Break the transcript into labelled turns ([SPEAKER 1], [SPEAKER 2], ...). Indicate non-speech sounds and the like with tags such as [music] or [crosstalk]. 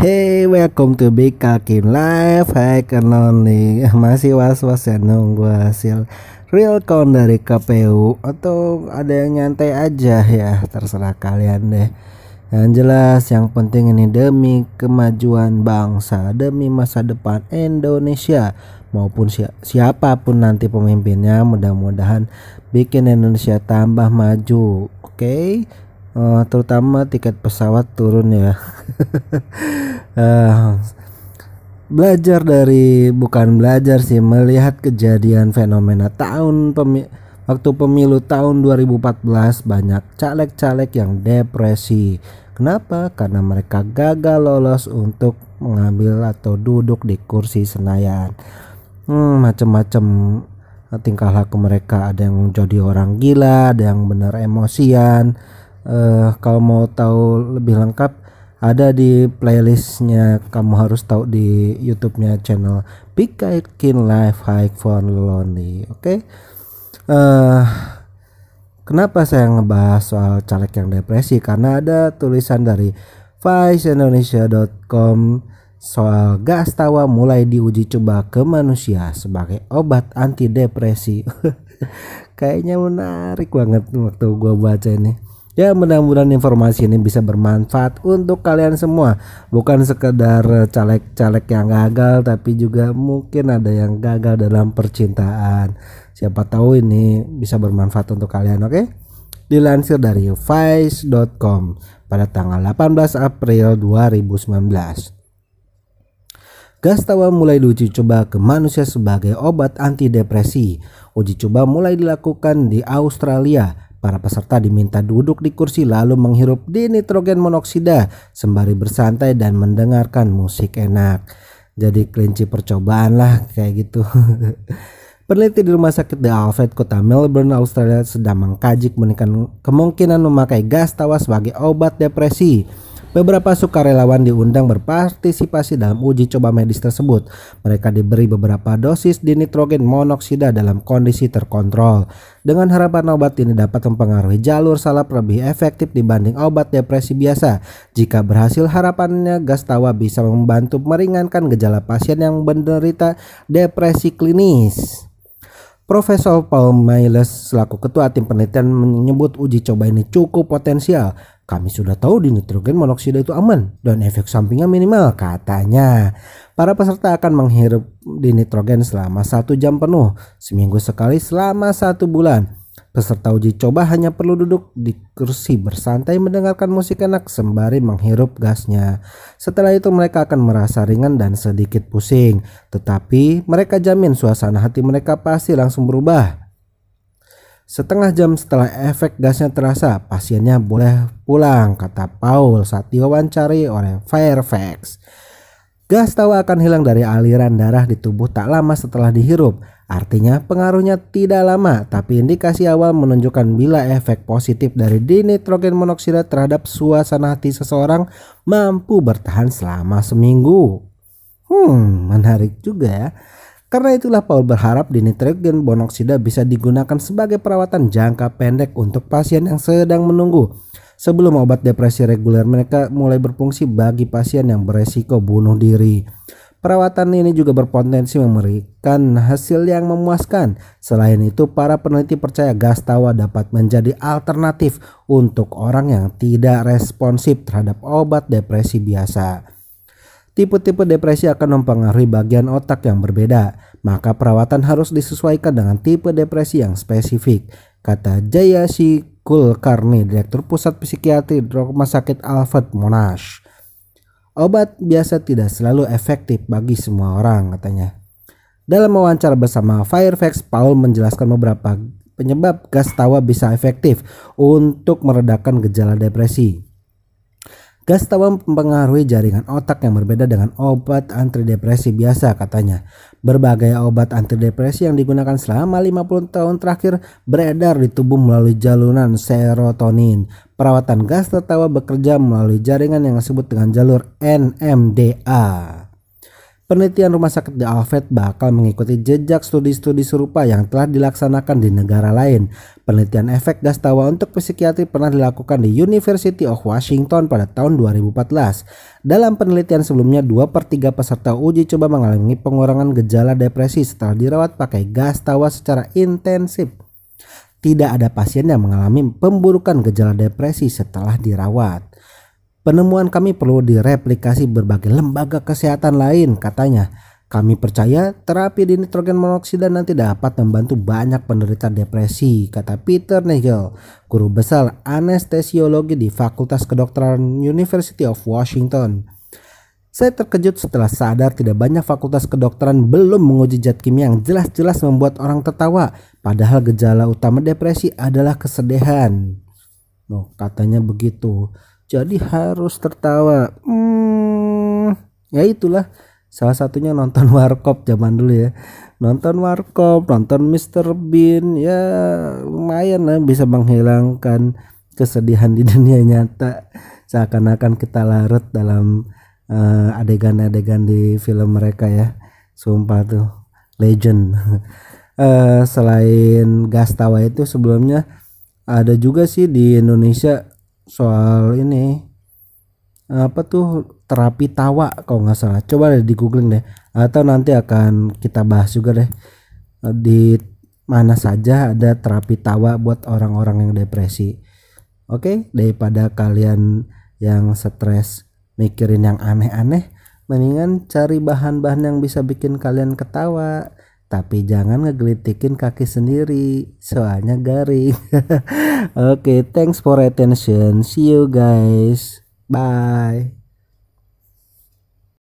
[SPEAKER 1] Hey, welcome to BK Kim Live. Hai kenal nih, [laughs] masih was-was ya nunggu hasil real count dari KPU atau ada yang nyantai aja ya, terserah kalian deh. Yang jelas yang penting ini demi kemajuan bangsa, demi masa depan Indonesia maupun si siapapun nanti pemimpinnya mudah-mudahan bikin Indonesia tambah maju. Oke. Okay? uh, terutama tiket pesawat turun ya uh, [laughs] belajar dari bukan belajar sih melihat kejadian fenomena tahun pemi waktu pemilu tahun 2014 banyak caleg-caleg yang depresi. Kenapa? Karena mereka gagal lolos untuk mengambil atau duduk di kursi Senayan. Hmm, macam-macam tingkah laku mereka ada yang jadi orang gila, ada yang benar emosian, uh, kalau mau tahu lebih lengkap ada di playlistnya kamu harus tahu di YouTube-nya channel Pikaikin Life Hike for Lonely. Oke. Okay? Uh, eh, kenapa saya ngebahas soal caleg yang depresi? Karena ada tulisan dari viceindonesia.com soal gas tawa mulai diuji coba ke manusia sebagai obat anti depresi. [laughs] Kayaknya menarik banget waktu gua baca ini Ya mudah-mudahan informasi ini bisa bermanfaat untuk kalian semua Bukan sekedar eh, caleg-caleg yang gagal Tapi juga mungkin ada yang gagal dalam percintaan Siapa tahu ini bisa bermanfaat untuk kalian oke okay? Dilansir dari vice.com pada tanggal 18 April 2019 Gas tawa mulai diuji coba ke manusia sebagai obat antidepresi. Uji coba mulai dilakukan di Australia Para peserta diminta duduk di kursi lalu menghirup nitrogen monoksida sembari bersantai dan mendengarkan musik enak. Jadi kelinci percobaan lah kayak gitu. [laughs] Peneliti di Rumah Sakit The Alfred Kota Melbourne, Australia sedang mengkaji kemungkinan, kemungkinan memakai gas tawa sebagai obat depresi. Beberapa sukarelawan diundang berpartisipasi dalam uji coba medis tersebut. Mereka diberi beberapa dosis dinitrogen monoksida dalam kondisi terkontrol. Dengan harapan obat ini dapat mempengaruhi jalur salap lebih efektif dibanding obat depresi biasa. Jika berhasil harapannya gas tawa bisa membantu meringankan gejala pasien yang menderita depresi klinis. Profesor Paul Miles selaku ketua tim penelitian menyebut uji coba ini cukup potensial kami sudah tahu di nitrogen monoksida itu aman dan efek sampingnya minimal katanya. Para peserta akan menghirup di nitrogen selama satu jam penuh, seminggu sekali selama satu bulan. Peserta uji coba hanya perlu duduk di kursi bersantai mendengarkan musik enak sembari menghirup gasnya. Setelah itu mereka akan merasa ringan dan sedikit pusing. Tetapi mereka jamin suasana hati mereka pasti langsung berubah. Setengah jam setelah efek gasnya terasa, pasiennya boleh pulang, kata Paul saat diwawancari oleh Fairfax. Gas tawa akan hilang dari aliran darah di tubuh tak lama setelah dihirup. Artinya pengaruhnya tidak lama, tapi indikasi awal menunjukkan bila efek positif dari dinitrogen monoksida terhadap suasana hati seseorang mampu bertahan selama seminggu. Hmm, menarik juga ya. Karena itulah Paul berharap dinitrogen monoksida bisa digunakan sebagai perawatan jangka pendek untuk pasien yang sedang menunggu sebelum obat depresi reguler mereka mulai berfungsi bagi pasien yang beresiko bunuh diri. Perawatan ini juga berpotensi memberikan hasil yang memuaskan. Selain itu, para peneliti percaya gas tawa dapat menjadi alternatif untuk orang yang tidak responsif terhadap obat depresi biasa. Tipe-tipe depresi akan mempengaruhi bagian otak yang berbeda, maka perawatan harus disesuaikan dengan tipe depresi yang spesifik, kata Jaya Kulkarni, Direktur Pusat Psikiatri Rumah Sakit Alfred Monash. Obat biasa tidak selalu efektif bagi semua orang, katanya. Dalam wawancara bersama Firefax, Paul menjelaskan beberapa penyebab gas tawa bisa efektif untuk meredakan gejala depresi. Gas tawa mempengaruhi jaringan otak yang berbeda dengan obat antidepresi biasa katanya. Berbagai obat antidepresi yang digunakan selama 50 tahun terakhir beredar di tubuh melalui jalunan serotonin. Perawatan gas tertawa bekerja melalui jaringan yang disebut dengan jalur NMDA penelitian rumah sakit The Alfred bakal mengikuti jejak studi-studi serupa yang telah dilaksanakan di negara lain. Penelitian efek gas tawa untuk psikiatri pernah dilakukan di University of Washington pada tahun 2014. Dalam penelitian sebelumnya, 2 per 3 peserta uji coba mengalami pengurangan gejala depresi setelah dirawat pakai gas tawa secara intensif. Tidak ada pasien yang mengalami pemburukan gejala depresi setelah dirawat. Penemuan kami perlu direplikasi berbagai lembaga kesehatan lain, katanya. Kami percaya terapi di nitrogen monoksida nanti dapat membantu banyak penderita depresi, kata Peter Nagel, guru besar anestesiologi di Fakultas Kedokteran University of Washington. Saya terkejut setelah sadar tidak banyak fakultas kedokteran belum menguji zat kimia yang jelas-jelas membuat orang tertawa, padahal gejala utama depresi adalah kesedihan. Noh, katanya begitu jadi harus tertawa hmm, ya itulah salah satunya nonton [laughs] warkop zaman dulu ya nonton warkop nonton Mr. Bean ya lumayan lah bisa menghilangkan kesedihan di [laughs] dunia nyata seakan-akan kita larut dalam eh, adegan-adegan uh, di film mereka ya sumpah tuh legend uh, [laughs] selain Gastawa itu sebelumnya ada juga sih di Indonesia soal ini apa tuh terapi tawa kalau nggak salah coba deh di googling deh atau nanti akan kita bahas juga deh eh, di mana saja ada terapi tawa buat orang-orang yang depresi oke daripada kalian yang stres mikirin yang aneh-aneh mendingan cari bahan-bahan yang bisa bikin kalian ketawa tapi jangan ngegelitikin kaki sendiri soalnya garing [laughs] oke okay, thanks for attention see you guys bye